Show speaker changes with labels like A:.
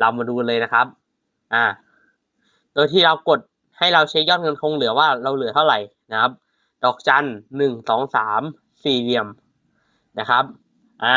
A: เรามาดูเลยนะครับ อ่าโดยที่เรากดให้เราเช็คยอดเงินคงเหลือว่าเราเหลือเท่าไหร่นะครับ ดอกจันหนึ่ง สองสาม สี่เหลี่ยมนะครับ อ่า